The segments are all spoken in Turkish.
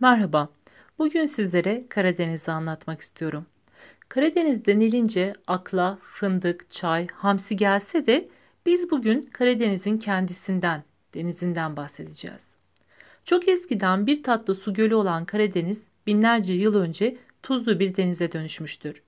Merhaba, bugün sizlere Karadeniz'i anlatmak istiyorum. Karadeniz denilince akla fındık, çay, hamsi gelse de biz bugün Karadeniz'in kendisinden, denizinden bahsedeceğiz. Çok eskiden bir tatlı su gölü olan Karadeniz binlerce yıl önce tuzlu bir denize dönüşmüştür.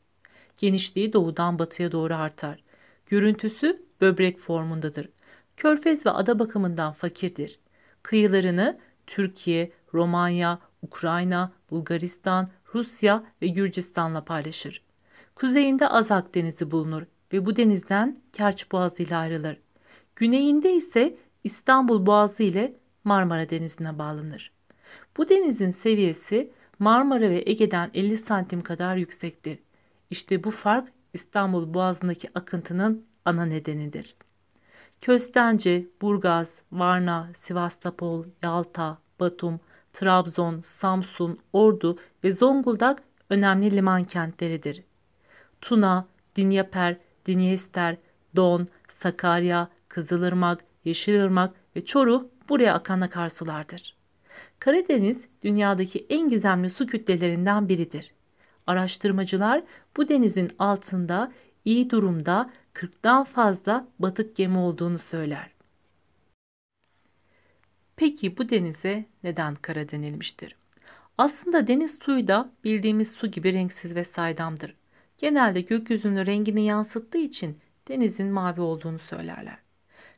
Genişliği doğudan batıya doğru artar. Görüntüsü böbrek formundadır. Körfez ve ada bakımından fakirdir. Kıyılarını Türkiye, Romanya, Ukrayna, Bulgaristan, Rusya ve Gürcistan'la paylaşır. Kuzeyinde Azak Denizi bulunur ve bu denizden Kerç Boğazı ile ayrılır. Güneyinde ise İstanbul Boğazı ile Marmara Denizi'ne bağlanır. Bu denizin seviyesi Marmara ve Ege'den 50 santim kadar yüksektir. İşte bu fark İstanbul Boğazı'ndaki akıntının ana nedenidir. Köstence, Burgaz, Varna, Sivastopol, Yalta, Batum, Trabzon, Samsun, Ordu ve Zonguldak önemli liman kentleridir. Tuna, Dinyaper, Dinyester, Don, Sakarya, Kızılırmak, Yeşilırmak ve Çoruh buraya akan akarsulardır. Karadeniz dünyadaki en gizemli su kütlelerinden biridir. Araştırmacılar bu denizin altında iyi durumda 40'tan fazla batık gemi olduğunu söyler. Peki bu denize neden kara denilmiştir? Aslında deniz suyu da bildiğimiz su gibi renksiz ve saydamdır. Genelde gökyüzünün rengini yansıttığı için denizin mavi olduğunu söylerler.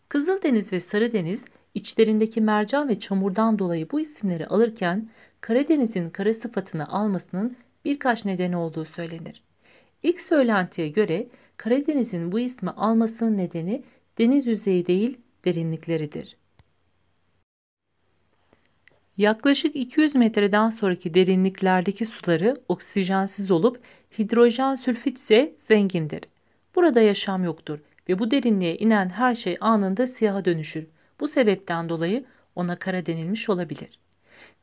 Kızıl deniz ve sarı deniz içlerindeki mercan ve çamurdan dolayı bu isimleri alırken Karadeniz'in kara sıfatını almasının birkaç nedeni olduğu söylenir. İlk söylentiye göre Karadeniz'in bu ismi almasının nedeni deniz yüzeyi değil derinlikleridir. Yaklaşık 200 metreden sonraki derinliklerdeki suları oksijensiz olup hidrojen sülfit ise zengindir. Burada yaşam yoktur ve bu derinliğe inen her şey anında siyaha dönüşür. Bu sebepten dolayı ona kara denilmiş olabilir.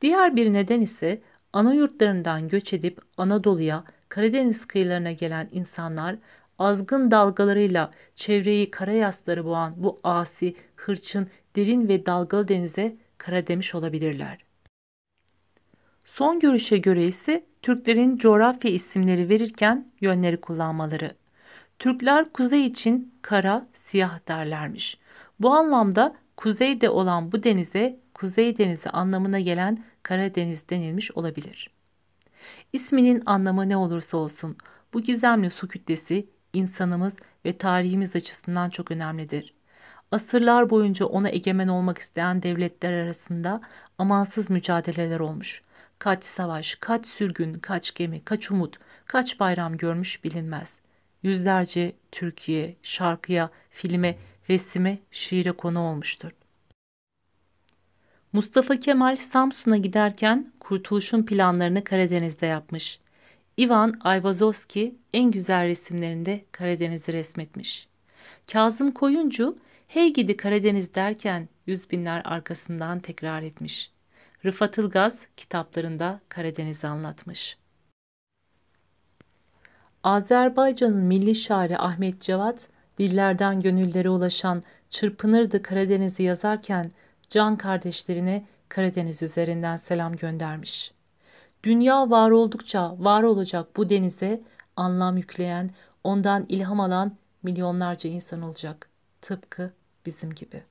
Diğer bir neden ise ana yurtlarından göç edip Anadolu'ya, Karadeniz kıyılarına gelen insanlar azgın dalgalarıyla çevreyi kara yasları boğan bu asi, hırçın, derin ve dalgalı denize kara demiş olabilirler. Son görüşe göre ise Türklerin coğrafya isimleri verirken yönleri kullanmaları. Türkler kuzey için kara, siyah derlermiş. Bu anlamda kuzeyde olan bu denize Kuzey Denizi anlamına gelen Karadeniz denilmiş olabilir. İsminin anlamı ne olursa olsun bu gizemli su kütlesi insanımız ve tarihimiz açısından çok önemlidir. Asırlar boyunca ona egemen olmak isteyen devletler arasında amansız mücadeleler olmuş. Kaç savaş, kaç sürgün, kaç gemi, kaç umut, kaç bayram görmüş bilinmez. Yüzlerce Türkiye, şarkıya, filme, resime, şiire konu olmuştur. Mustafa Kemal Samsun'a giderken kurtuluşun planlarını Karadeniz'de yapmış. Ivan Ayvazovski en güzel resimlerinde Karadeniz'i resmetmiş. Kazım Koyuncu Hey gidi Karadeniz derken yüz binler arkasından tekrar etmiş. Rıfat Ilgaz kitaplarında Karadeniz'i anlatmış. Azerbaycan'ın milli şairi Ahmet Cevat, dillerden gönüllere ulaşan Çırpınırdı Karadeniz'i yazarken can kardeşlerine Karadeniz üzerinden selam göndermiş. Dünya var oldukça var olacak bu denize anlam yükleyen, ondan ilham alan milyonlarca insan olacak. Tıpkı bizim gibi.